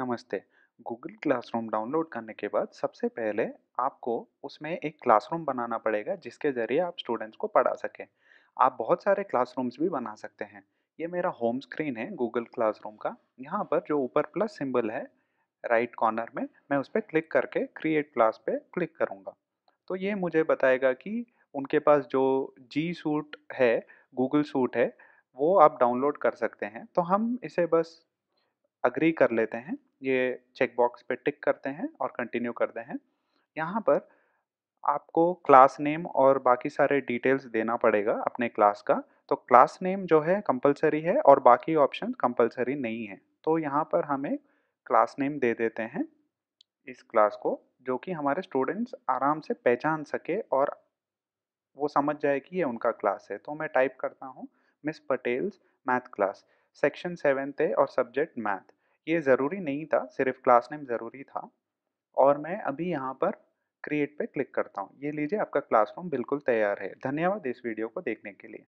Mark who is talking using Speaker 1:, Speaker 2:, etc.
Speaker 1: नमस्ते Google classroom download करने के बाद सबसे पहले आपको उसमें एक क्लासरूम बनाना पड़ेगा जिसके ज़रिए आप स्टूडेंट्स को पढ़ा सकें आप बहुत सारे क्लासरूम्स भी बना सकते हैं ये मेरा होम स्क्रीन है गूगल क्लासरूम का यहाँ पर जो ऊपर प्लस सिंबल है राइट कॉर्नर में मैं उस पर क्लिक करके क्रिएट क्लास पे क्लिक करूँगा तो ये मुझे बताएगा कि उनके पास जो जी सूट है गूगल सूट है वो आप डाउनलोड कर सकते हैं तो हम इसे बस अग्री कर लेते हैं ये चेक बॉक्स पे टिक करते हैं और कंटिन्यू करते हैं यहाँ पर आपको क्लास नेम और बाकी सारे डिटेल्स देना पड़ेगा अपने क्लास का तो क्लास नेम जो है कंपलसरी है और बाकी ऑप्शन कंपलसरी नहीं है तो यहाँ पर हमें क्लास नेम दे देते हैं इस क्लास को जो कि हमारे स्टूडेंट्स आराम से पहचान सके और वो समझ जाए कि ये उनका क्लास है तो मैं टाइप करता हूँ miss Patel's math class section seventh है और सब्जेक्ट मैथ ये ज़रूरी नहीं था सिर्फ क्लास नेम ज़रूरी था और मैं अभी यहाँ पर क्रिएट पे क्लिक करता हूँ ये लीजिए आपका क्लासरूम बिल्कुल तैयार है धन्यवाद इस वीडियो को देखने के लिए